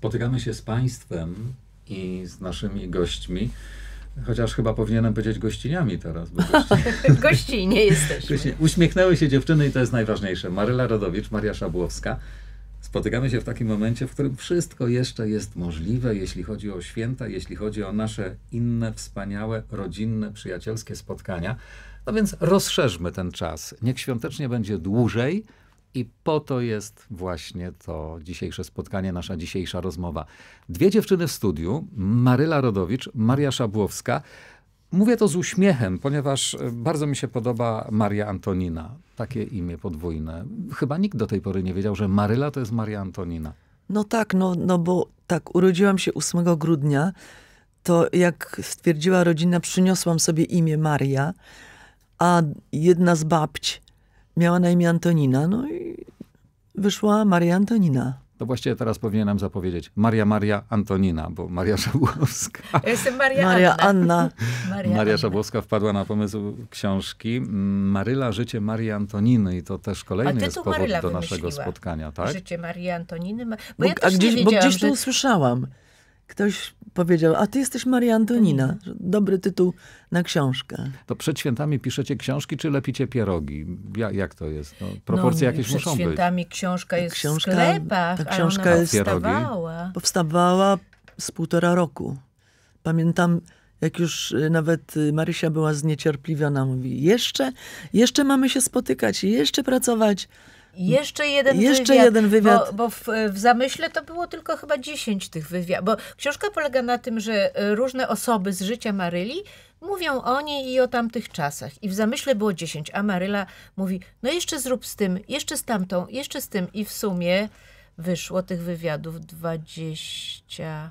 spotykamy się z Państwem i z naszymi gośćmi. Chociaż chyba powinienem powiedzieć gościniami teraz. Bo nie gościnie jesteśmy. Uśmiechnęły się dziewczyny i to jest najważniejsze. Maryla Rodowicz, Maria Szabłowska. Spotykamy się w takim momencie, w którym wszystko jeszcze jest możliwe, jeśli chodzi o święta, jeśli chodzi o nasze inne wspaniałe, rodzinne, przyjacielskie spotkania. No więc rozszerzmy ten czas. Niech świątecznie będzie dłużej, i po to jest właśnie to dzisiejsze spotkanie, nasza dzisiejsza rozmowa. Dwie dziewczyny w studiu, Maryla Rodowicz, Maria Szabłowska. Mówię to z uśmiechem, ponieważ e, bardzo mi się podoba Maria Antonina. Takie imię podwójne. Chyba nikt do tej pory nie wiedział, że Maryla to jest Maria Antonina. No tak, no, no bo tak, urodziłam się 8 grudnia. To jak stwierdziła rodzina, przyniosłam sobie imię Maria, a jedna z babci Miała na imię Antonina, no i wyszła Maria Antonina. To właściwie teraz powinienem zapowiedzieć Maria Maria Antonina, bo Maria Szabłowska. Ja jestem Maria, Maria Anna. Anna. Maria, Maria Szabłowska wpadła na pomysł książki Maryla, życie Marii Antoniny i to też kolejny jest powód Maryla do naszego spotkania. Tak? Życie Marii Antoniny. Bo, bo ja też gdzieś, nie bo gdzieś to usłyszałam ktoś powiedział, a ty jesteś Maria Antonina. Tak. Dobry tytuł na książkę. To przed świętami piszecie książki, czy lepicie pierogi? Ja, jak to jest? No, proporcje no, jakieś muszą być. Przed świętami książka jest książka, w sklepach, ta książka jest, powstawała. powstawała z półtora roku. Pamiętam, jak już y, nawet y, Marysia była zniecierpliwiona, mówi, jeszcze, jeszcze mamy się spotykać, jeszcze pracować. Jeszcze jeden Jeszcze wywiad. Jeden wywiad. Bo, bo w, w, zamyśle to było tylko chyba 10 tych wywiadów. Bo książka polega na tym, że e, różne osoby z życia Maryli mówią o niej i o tamtych czasach. I w zamyśle było 10, a Maryla mówi: No jeszcze zrób z tym, jeszcze z tamtą, jeszcze z tym. I w sumie wyszło tych wywiadów 20.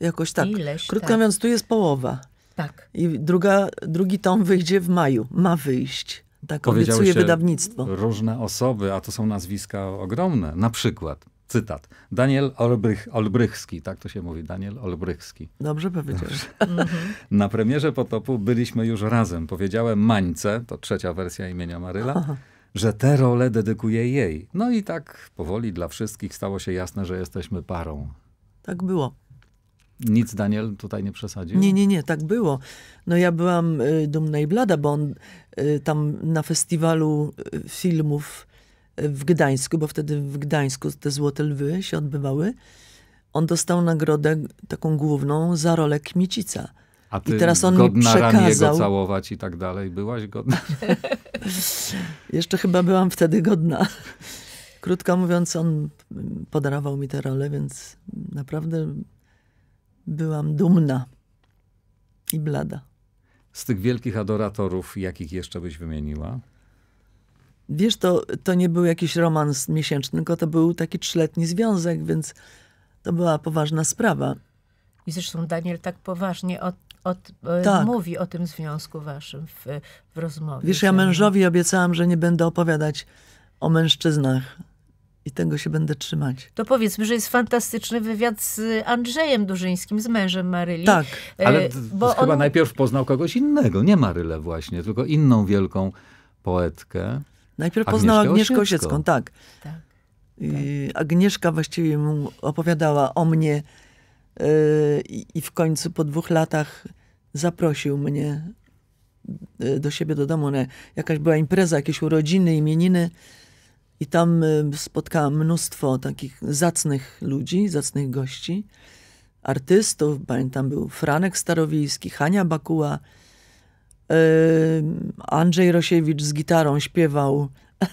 Jakoś tak. Ileś, Krótko tak. mówiąc, tu jest połowa. Tak. I druga, drugi tom wyjdzie w maju. Ma wyjść. Tak obiecuje wydawnictwo. Różne osoby, a to są nazwiska ogromne. Na przykład, cytat, Daniel Olbrych, Olbrychski, tak to się mówi, Daniel Olbrychski. Dobrze powiedziałeś. Na premierze Potopu byliśmy już razem. Powiedziałem Mańce, to trzecia wersja imienia Maryla. Aha że tę rolę dedykuje jej. No i tak powoli dla wszystkich stało się jasne, że jesteśmy parą. Tak było. Nic Daniel tutaj nie przesadził? Nie, nie, nie, tak było. No ja byłam y, dumna i blada, bo on y, tam na festiwalu y, filmów w Gdańsku, bo wtedy w Gdańsku te Złote Lwy się odbywały, on dostał nagrodę taką główną za rolę Kmicica. A ty I teraz on godna mi przekazał... jego całować i tak dalej. Byłaś godna? Jeszcze chyba byłam wtedy godna. Krótko mówiąc, on podarował mi tę rolę, więc naprawdę byłam dumna i blada. Z tych wielkich adoratorów, jakich jeszcze byś wymieniła? Wiesz, to, to nie był jakiś romans miesięczny, tylko to był taki trzyletni związek, więc to była poważna sprawa. I zresztą Daniel tak poważnie od, od, e, tak. mówi o tym związku waszym w, w rozmowie. Wiesz, ja mężowi obiecałam, że nie będę opowiadać o mężczyznach i tego się będę trzymać. To powiedzmy, że jest fantastyczny wywiad z Andrzejem Dużyńskim, z mężem Maryli. Tak, e, ale bo chyba najpierw poznał kogoś innego, nie Marylę właśnie, tylko inną wielką poetkę. Najpierw Agnieszkę poznał Agnieszkę Osiecką, tak. tak. tak. Agnieszka właściwie mu opowiadała o mnie yy, i w końcu po dwóch latach zaprosił mnie e, do siebie do domu. Jakaś była impreza, jakieś urodziny, imieniny. I tam y, spotkałam mnóstwo takich zacnych ludzi, zacnych gości, artystów. Pamiętam był Franek Starowiejski, Hania Bakuła, y, Andrzej Rosiewicz z gitarą śpiewał.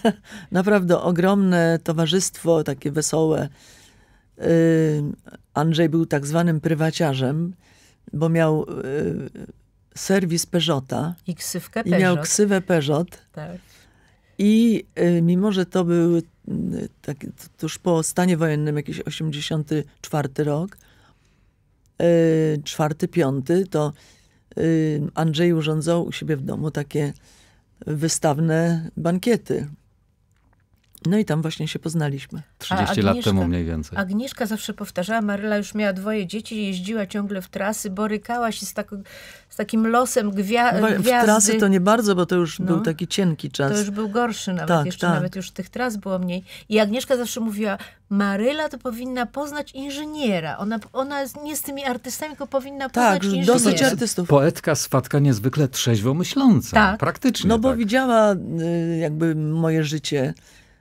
Naprawdę ogromne towarzystwo, takie wesołe. Y, Andrzej był tak zwanym prywaciarzem, bo miał serwis Peugeota. I ksywkę Peugeot. I miał ksywę Peugeot. Tak. I y, mimo, że to był y, tak, tuż po stanie wojennym, jakiś 84 rok, y, czwarty, piąty, to Andrzej urządzał u siebie w domu takie wystawne bankiety. No i tam właśnie się poznaliśmy. 30 lat temu mniej więcej. Agnieszka zawsze powtarzała, Maryla już miała dwoje dzieci, jeździła ciągle w trasy, borykała się z, tak, z takim losem gwia w gwiazdy. W trasy to nie bardzo, bo to już no, był taki cienki czas. To już był gorszy nawet, tak, jeszcze tak. nawet już tych tras było mniej. I Agnieszka zawsze mówiła, Maryla to powinna poznać inżyniera. Ona, ona nie z tymi artystami, tylko powinna tak, poznać tak, dosyć artystów. Poetka swatka niezwykle trzeźwo myśląca. Tak. Praktycznie No bo tak. widziała y, jakby moje życie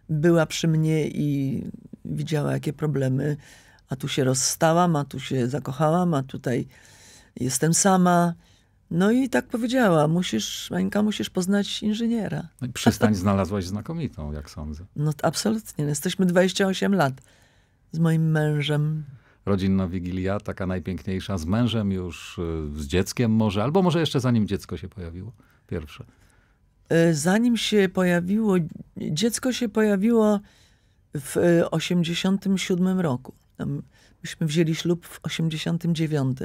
była przy mnie i widziała, jakie problemy. A tu się rozstałam, a tu się zakochałam, a tutaj jestem sama. No i tak powiedziała, musisz, Mańka, musisz poznać inżyniera. No i przystań znalazłaś znakomitą, jak sądzę. No absolutnie. No jesteśmy 28 lat z moim mężem. Rodzinna wigilia, taka najpiękniejsza, z mężem już, y, z dzieckiem może, albo może jeszcze zanim dziecko się pojawiło, pierwsze. Y, zanim się pojawiło, dziecko się pojawiło w 87 y, roku. Myśmy wzięli ślub w 89.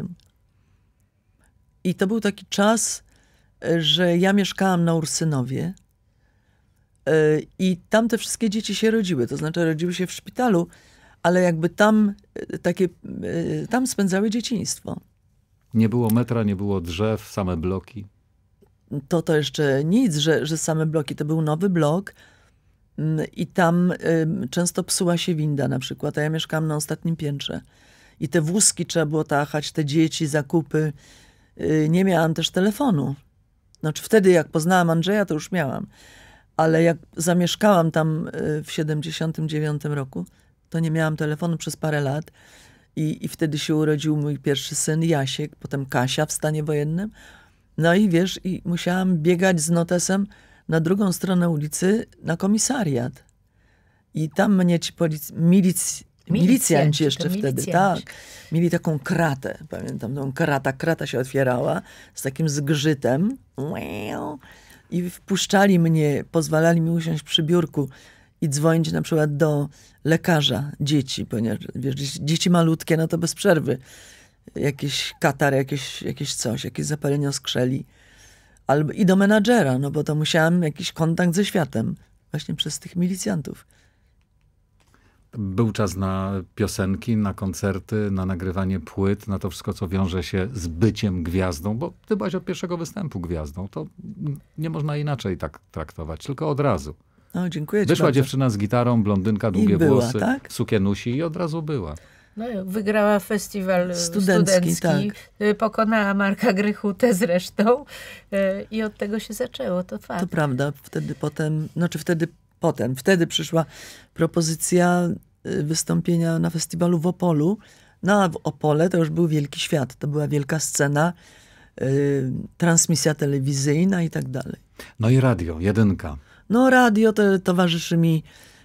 I to był taki czas, y, że ja mieszkałam na Ursynowie i tam te wszystkie dzieci się rodziły, to znaczy rodziły się w szpitalu, ale jakby tam takie, tam spędzały dzieciństwo. Nie było metra, nie było drzew, same bloki to to jeszcze nic, że, że same bloki, to był nowy blok mm, i tam często psuła się winda na przykład, a ja mieszkałam na ostatnim piętrze. I te wózki trzeba było tachać, te dzieci, zakupy. Y, nie miałam też telefonu. Znaczy wtedy, jak poznałam Andrzeja, to już miałam. Ale jak zamieszkałam tam y, w 79 roku, to nie miałam telefonu przez parę lat. I, I wtedy się urodził mój pierwszy syn Jasiek, potem Kasia w stanie wojennym. No i wiesz, i musiałam biegać z notesem na drugą stronę ulicy na komisariat. I tam mnie ci polic- milic- milicjant jeszcze wtedy, tak. Mieli taką kratę, pamiętam, tą krata, krata się otwierała z takim zgrzytem. I wpuszczali mnie, pozwalali mi usiąść przy biurku i dzwonić na przykład do lekarza dzieci, ponieważ wiesz, dzieci malutkie, no to bez przerwy jakiś katar, jakieś, jakieś coś, jakieś zapalenie skrzeli. Albo i do menadżera, no bo to musiałam jakiś kontakt ze światem, właśnie przez tych milicjantów. Był czas na piosenki, na koncerty, na nagrywanie płyt, na to wszystko, co wiąże się z byciem gwiazdą, bo ty byłaś od pierwszego występu gwiazdą. To nie można inaczej tak traktować, tylko od razu. O, dziękuję Wyszła dziewczyna z gitarą, blondynka, długie była, włosy, tak? sukienusi i od razu była. No, wygrała festiwal studencki, studencki tak. pokonała Marka Grychutę zresztą e, i od tego się zaczęło, to fakt. To prawda, wtedy potem, znaczy wtedy potem, wtedy przyszła propozycja y, wystąpienia na festiwalu w Opolu. No a w Opole to już był wielki świat, to była wielka scena, y, transmisja telewizyjna i tak dalej. No i radio, jedynka. No radio to towarzyszy mi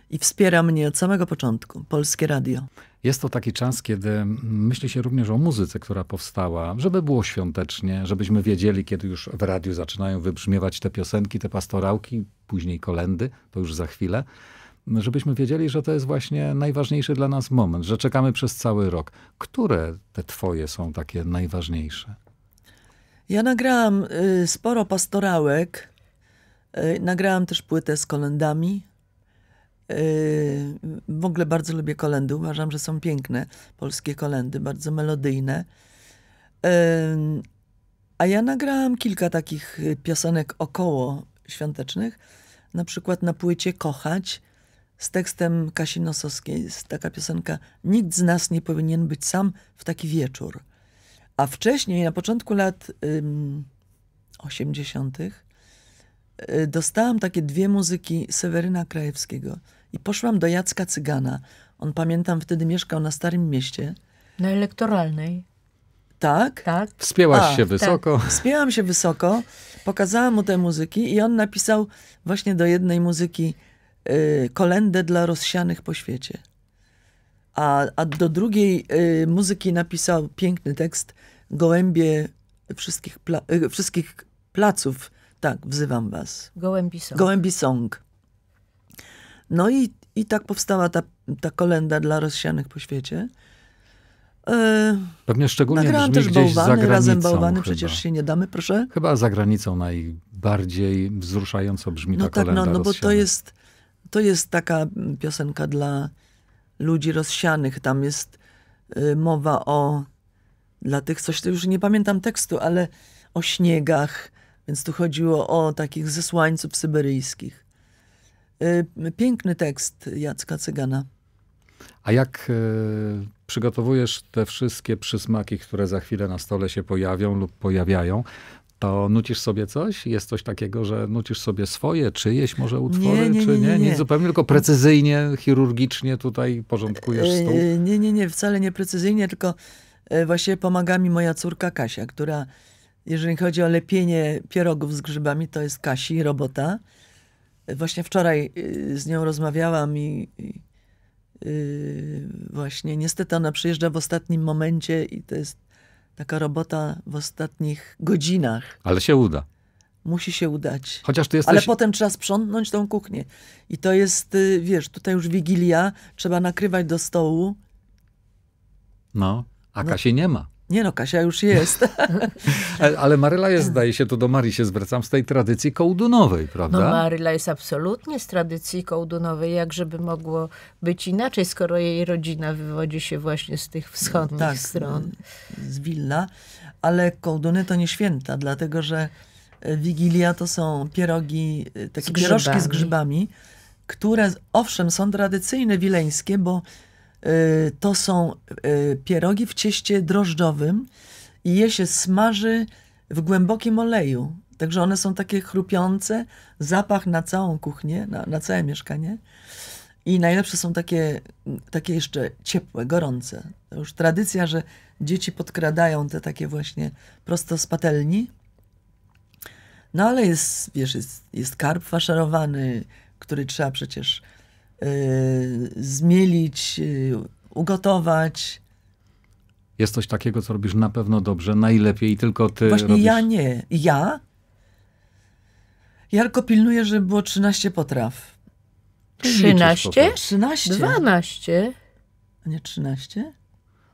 i wspiera mnie od samego początku, Polskie Radio. Jest to taki czas, kiedy myśli się również o muzyce, która powstała, żeby było świątecznie, żebyśmy wiedzieli, kiedy już w radiu zaczynają wybrzmiewać te piosenki, te pastorałki, później kolendy, to już za chwilę, żebyśmy wiedzieli, że to jest właśnie najważniejszy dla nas moment, że czekamy przez cały rok. Które te twoje są takie najważniejsze? Ja nagrałam y, sporo pastorałek. Y, nagrałam też płytę z kolendami Yy, w ogóle bardzo lubię kolendy. Uważam, że są piękne polskie kolendy, bardzo melodyjne. Yy, a ja nagrałam kilka takich y, piosenek około świątecznych. Na przykład na płycie Kochać z tekstem Kasi Nosowskiej. Jest taka piosenka Nikt z nas nie powinien być sam w taki wieczór. A wcześniej, na początku lat ym, 80., y, dostałam takie dwie muzyki Seweryna Krajewskiego – i poszłam do Jacka Cygana. On, pamiętam, wtedy mieszkał na Starym Mieście. Na elektoralnej. Tak? Tak. Wspięłaś A, się tak. wysoko. Tak. Wspięłam się wysoko, pokazałam mu te muzyki i on napisał właśnie do jednej muzyki y, kolendę dla rozsianych po świecie. A, a do drugiej y, muzyki napisał piękny tekst Gołębie wszystkich, pla y, wszystkich placów. Tak, wzywam was. Gołębi Song. Gołębi Song. No i, i tak powstała ta, ta kolenda dla rozsianych po świecie. E, Pewnie szczególnie brzmi też gdzieś bałwany, za razem bałwany, chyba. przecież się nie damy, proszę. Chyba za granicą najbardziej wzruszająco brzmi no ta tak, No, no bo to jest, to jest taka piosenka dla ludzi rozsianych. Tam jest y, mowa o, dla tych, coś to już nie pamiętam tekstu, ale o śniegach, więc tu chodziło o takich zesłańców syberyjskich. Y, piękny tekst Jacka Cygana. A jak y, przygotowujesz te wszystkie przysmaki, które za chwilę na stole się pojawią lub pojawiają, to nucisz sobie coś? Jest coś takiego, że nucisz sobie swoje, czyjeś może utwory, nie, nie, czy nie? Nie, nie, nie. zupełnie, tylko precyzyjnie, chirurgicznie tutaj porządkujesz y, stół? Y, nie, nie, nie, wcale nie precyzyjnie, tylko właśnie pomaga mi moja córka Kasia, która jeżeli chodzi o lepienie pierogów z grzybami, to jest Kasi robota. Właśnie wczoraj y, z nią rozmawiałam i, i y, właśnie niestety ona przyjeżdża w ostatnim momencie i to jest taka robota w ostatnich godzinach. Ale się uda. Musi się udać. Chociaż ty jesteś... Ale potem trzeba sprzątnąć tą kuchnię. I to jest, y, wiesz, tutaj już wigilia, trzeba nakrywać do stołu. No, a no. Kasi nie ma. Nie no, Kasia już jest. Ale Maryla jest, zdaje się, to do Marii się zwracam, z tej tradycji kołdunowej, prawda? No Maryla jest absolutnie z tradycji kołdunowej, jak żeby mogło być inaczej, skoro jej rodzina wywodzi się właśnie z tych wschodnich tak, stron. z Wilna. Ale kołduny to nie święta, dlatego że e, Wigilia to są pierogi, e, takie z pierożki z grzybami, które owszem są tradycyjne wileńskie, bo Y, to są y, pierogi w cieście drożdżowym i je się smaży w głębokim oleju. Także one są takie chrupiące, zapach na całą kuchnię, na, na całe mieszkanie. I najlepsze są takie, takie jeszcze ciepłe, gorące. To już tradycja, że dzieci podkradają te takie właśnie prosto z patelni. No ale jest, wiesz, jest, jest karp faszerowany, który trzeba przecież Y, zmielić, y, ugotować. Jest coś takiego, co robisz na pewno dobrze, najlepiej i tylko ty Właśnie robisz... ja nie. Ja? Ja tylko pilnuję, żeby było 13 potraw. 13? 13. 12? A nie 13?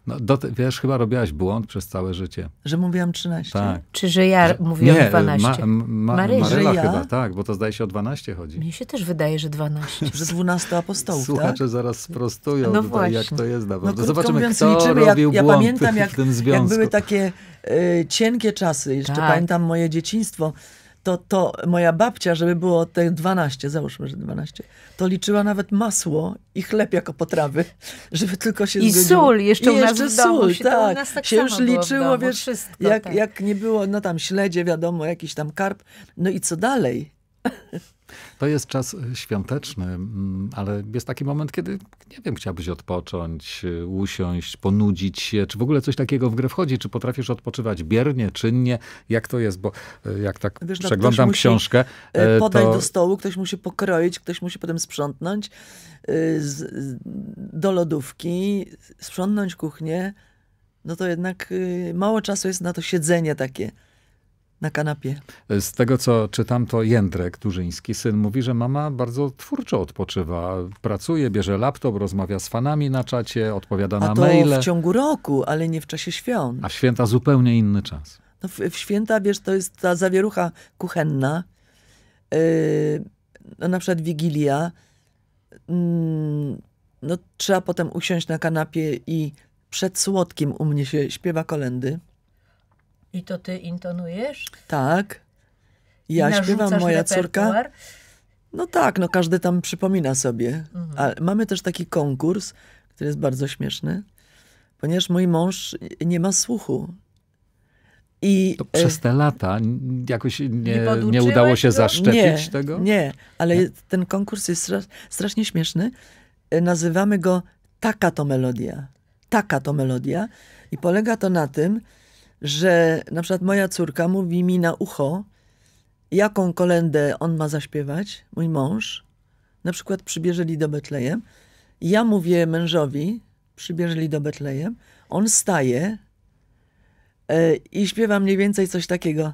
No, do, wiesz, chyba robiłaś błąd przez całe życie. Że mówiłam 13? Tak. Czy że ja że, mówiłam nie, 12? Y, ma, ma, Maryla ja? chyba, tak, bo to zdaje się o 12 chodzi. Mnie się też wydaje, że 12. że 12 apostołów, tak? Słuchacze tak? zaraz sprostują no tutaj, jak to jest naprawdę. No, no Zobaczymy, mówiąc, kto liczymy, robił ja, ja pamiętam, jak, w tym związku. jak były takie y, cienkie czasy. Jeszcze tak. pamiętam moje dzieciństwo to, to moja babcia, żeby było te 12, załóżmy, że 12, to liczyła nawet masło i chleb jako potrawy, żeby tylko się I sól jeszcze I u nas jeszcze w domu. Sól, się, tak. nas tak się już liczyło, domu, wiesz, wszystko, jak, tak. jak nie było, no tam śledzie, wiadomo, jakiś tam karp. No i co dalej? To jest czas y, świąteczny, mm, ale jest taki moment, kiedy, nie wiem, chciałbyś odpocząć, y, usiąść, ponudzić się. Czy w ogóle coś takiego w grę wchodzi? Czy potrafisz odpoczywać biernie, czynnie? Jak to jest? Bo y, jak tak Wiesz, no, przeglądam książkę. Podać to... do stołu, ktoś musi pokroić, ktoś musi potem sprzątnąć do lodówki, sprzątnąć kuchnię. No to jednak mało czasu jest na to siedzenie takie na kanapie. Z tego, co czytam, to Jędrek Turzyński, syn, mówi, że mama bardzo twórczo odpoczywa. Pracuje, bierze laptop, rozmawia z fanami na czacie, odpowiada A na to maile. w ciągu roku, ale nie w czasie świąt. A święta zupełnie inny czas. No w, w święta, wiesz, to jest ta zawierucha kuchenna, yy, no na przykład Wigilia. Yy, no, trzeba potem usiąść na kanapie i przed słodkim u mnie się śpiewa kolendy. I to ty intonujesz? Tak. Ja śpiewam, moja repertuar? córka. No tak, no każdy tam przypomina sobie. Mhm. Ale mamy też taki konkurs, który jest bardzo śmieszny, ponieważ mój mąż nie ma słuchu. I, to przez e, te lata jakoś nie, nie udało się to? zaszczepić nie, tego? Nie, ale nie. ten konkurs jest strasznie śmieszny. E, nazywamy go Taka to melodia. Taka to melodia. I polega to na tym, że na przykład moja córka mówi mi na ucho, jaką kolendę on ma zaśpiewać, mój mąż. Na przykład przybierzeli do Betlejem. Ja mówię mężowi, przybierzeli do Betlejem. On staje i śpiewa mniej więcej coś takiego.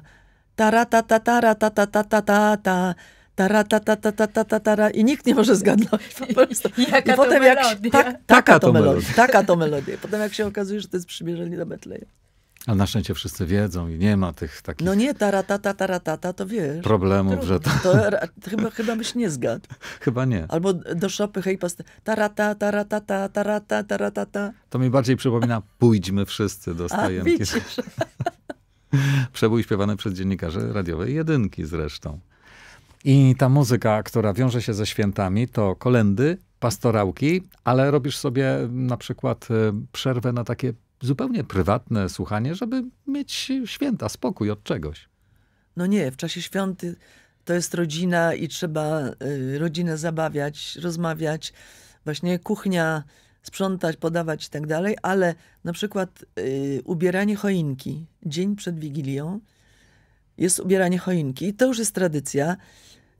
Tarata, tatara, tata, tata, tata, tara, tata, tata, tata, I nikt nie może zgadnąć po prostu. Jaka I potem to melodia. tak, taka, taka to melodia. melodia. Taka to melodia. Potem jak się okazuje, że to jest przybierzeli do Betlejem. Ale na szczęście wszyscy wiedzą i nie ma tych takich... No nie, taratata, taratata, to wiesz. Problemów, że to... to chyba, chyba byś nie zgadł. Chyba nie. Albo do szopy hejpasty. Tarata, taratata, tarata, taratata. To mi bardziej przypomina pójdźmy wszyscy do stajenki. A, widzisz. Przebój śpiewany przez dziennikarzy radiowej jedynki zresztą. I ta muzyka, która wiąże się ze świętami, to kolendy, pastorałki, ale robisz sobie na przykład y, przerwę na takie zupełnie prywatne słuchanie, żeby mieć święta, spokój od czegoś. No nie, w czasie świąt to jest rodzina i trzeba y, rodzinę zabawiać, rozmawiać, właśnie kuchnia, sprzątać, podawać i tak dalej, ale na przykład y, ubieranie choinki dzień przed Wigilią jest ubieranie choinki. I to już jest tradycja,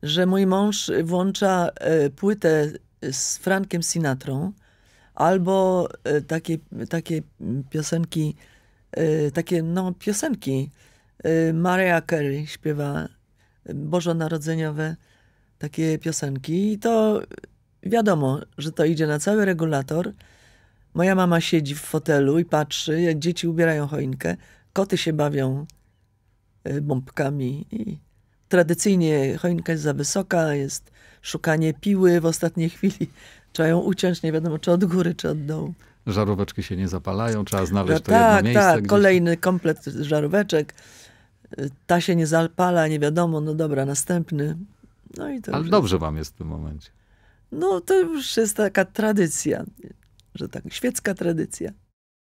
że mój mąż włącza y, płytę z Frankiem Sinatrą, albo e, takie, takie piosenki, e, takie no piosenki. E, Maria Carey śpiewa bożonarodzeniowe takie piosenki i to wiadomo, że to idzie na cały regulator. Moja mama siedzi w fotelu i patrzy, jak dzieci ubierają choinkę, koty się bawią bombkami i tradycyjnie choinka jest za wysoka, jest szukanie piły w ostatniej chwili Trzeba ją uciąć, nie wiadomo czy od góry, czy od dołu. Żaróweczki się nie zapalają, trzeba znaleźć to tak, jedno miejsce. Tak, gdzieś... kolejny komplet żaróweczek. Ta się nie zapala, nie wiadomo, no dobra, następny. No i to Ale dobrze jest... wam jest w tym momencie. No to już jest taka tradycja, że tak, świecka tradycja.